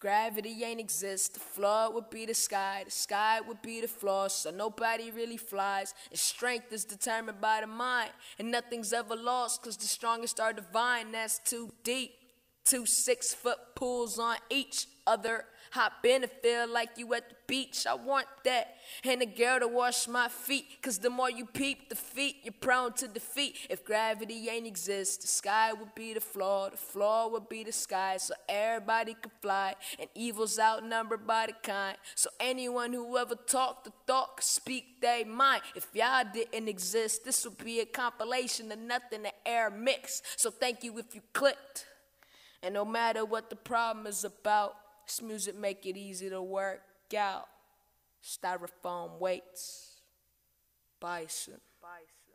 gravity ain't exist, the floor would be the sky, the sky would be the floor, so nobody really flies. And strength is determined by the mind, and nothing's ever lost, cause the strongest are divine, that's too deep. Two six foot pools on each other. Hop in and feel like you at the beach. I want that. And a girl to wash my feet. Cause the more you peep the feet, you're prone to defeat. If gravity ain't exist, the sky would be the floor, the floor would be the sky. So everybody could fly. And evil's outnumbered by the kind. So anyone who ever talked the thought could speak they mind. If y'all didn't exist, this would be a compilation of nothing the air mix. So thank you if you clicked. And no matter what the problem is about, this music make it easy to work out. Styrofoam weights. Bison. Bison.